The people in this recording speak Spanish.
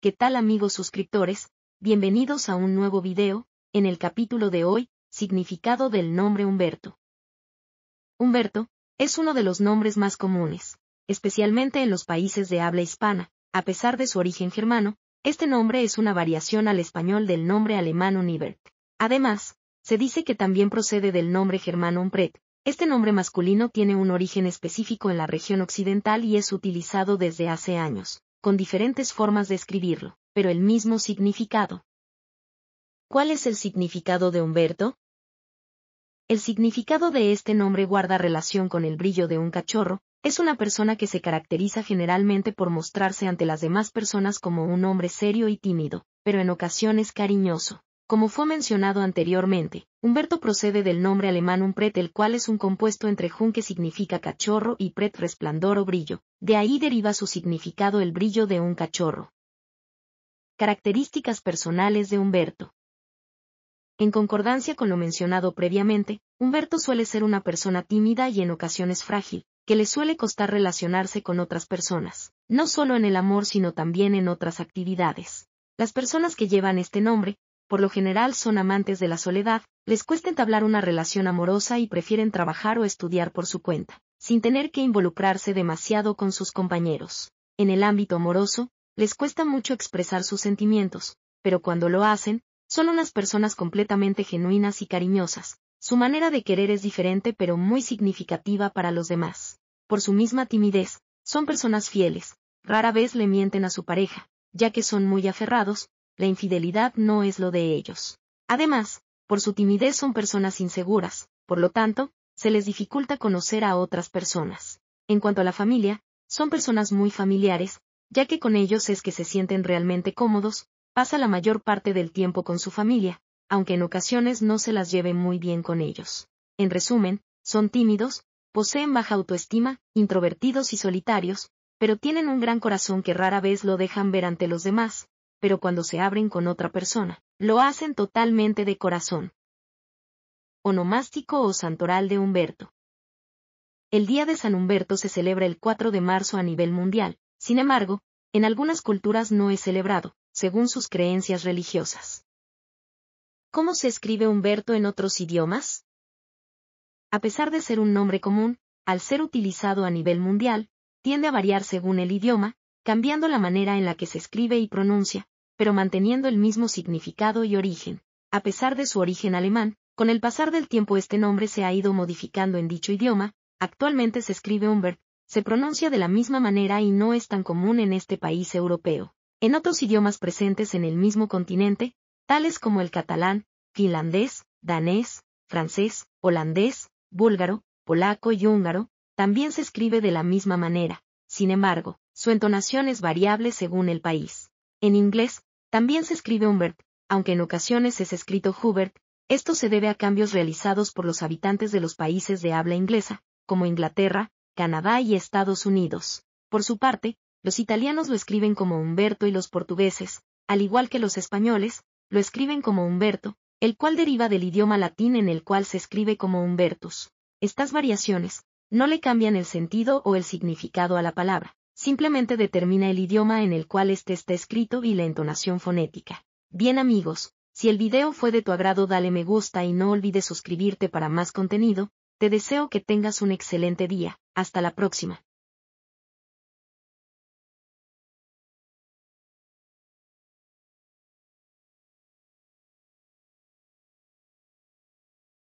¿Qué tal amigos suscriptores? Bienvenidos a un nuevo video, en el capítulo de hoy, significado del nombre Humberto. Humberto, es uno de los nombres más comunes, especialmente en los países de habla hispana, a pesar de su origen germano, este nombre es una variación al español del nombre alemán Unibert. Además, se dice que también procede del nombre germano Umpret. Este nombre masculino tiene un origen específico en la región occidental y es utilizado desde hace años con diferentes formas de escribirlo, pero el mismo significado. ¿Cuál es el significado de Humberto? El significado de este nombre guarda relación con el brillo de un cachorro, es una persona que se caracteriza generalmente por mostrarse ante las demás personas como un hombre serio y tímido, pero en ocasiones cariñoso. Como fue mencionado anteriormente, Humberto procede del nombre alemán umpret el cual es un compuesto entre Jun que significa cachorro y Pret resplandor o brillo, de ahí deriva su significado el brillo de un cachorro. Características personales de Humberto. En concordancia con lo mencionado previamente, Humberto suele ser una persona tímida y en ocasiones frágil, que le suele costar relacionarse con otras personas, no solo en el amor sino también en otras actividades. Las personas que llevan este nombre, por lo general son amantes de la soledad, les cuesta entablar una relación amorosa y prefieren trabajar o estudiar por su cuenta, sin tener que involucrarse demasiado con sus compañeros. En el ámbito amoroso, les cuesta mucho expresar sus sentimientos, pero cuando lo hacen, son unas personas completamente genuinas y cariñosas. Su manera de querer es diferente pero muy significativa para los demás. Por su misma timidez, son personas fieles, rara vez le mienten a su pareja, ya que son muy aferrados, la infidelidad no es lo de ellos. Además, por su timidez son personas inseguras, por lo tanto, se les dificulta conocer a otras personas. En cuanto a la familia, son personas muy familiares, ya que con ellos es que se sienten realmente cómodos, pasa la mayor parte del tiempo con su familia, aunque en ocasiones no se las lleven muy bien con ellos. En resumen, son tímidos, poseen baja autoestima, introvertidos y solitarios, pero tienen un gran corazón que rara vez lo dejan ver ante los demás, pero cuando se abren con otra persona, lo hacen totalmente de corazón. Onomástico o Santoral de Humberto. El Día de San Humberto se celebra el 4 de marzo a nivel mundial, sin embargo, en algunas culturas no es celebrado, según sus creencias religiosas. ¿Cómo se escribe Humberto en otros idiomas? A pesar de ser un nombre común, al ser utilizado a nivel mundial, tiende a variar según el idioma, cambiando la manera en la que se escribe y pronuncia, pero manteniendo el mismo significado y origen. A pesar de su origen alemán, con el pasar del tiempo este nombre se ha ido modificando en dicho idioma, actualmente se escribe Humbert, se pronuncia de la misma manera y no es tan común en este país europeo. En otros idiomas presentes en el mismo continente, tales como el catalán, finlandés, danés, francés, holandés, búlgaro, polaco y húngaro, también se escribe de la misma manera. Sin embargo, su entonación es variable según el país. En inglés, también se escribe Humbert, aunque en ocasiones es escrito Hubert, esto se debe a cambios realizados por los habitantes de los países de habla inglesa, como Inglaterra, Canadá y Estados Unidos. Por su parte, los italianos lo escriben como Humberto y los portugueses, al igual que los españoles, lo escriben como Humberto, el cual deriva del idioma latín en el cual se escribe como Humbertus. Estas variaciones no le cambian el sentido o el significado a la palabra, simplemente determina el idioma en el cual este está escrito y la entonación fonética. Bien amigos, si el video fue de tu agrado dale me gusta y no olvides suscribirte para más contenido, te deseo que tengas un excelente día, hasta la próxima.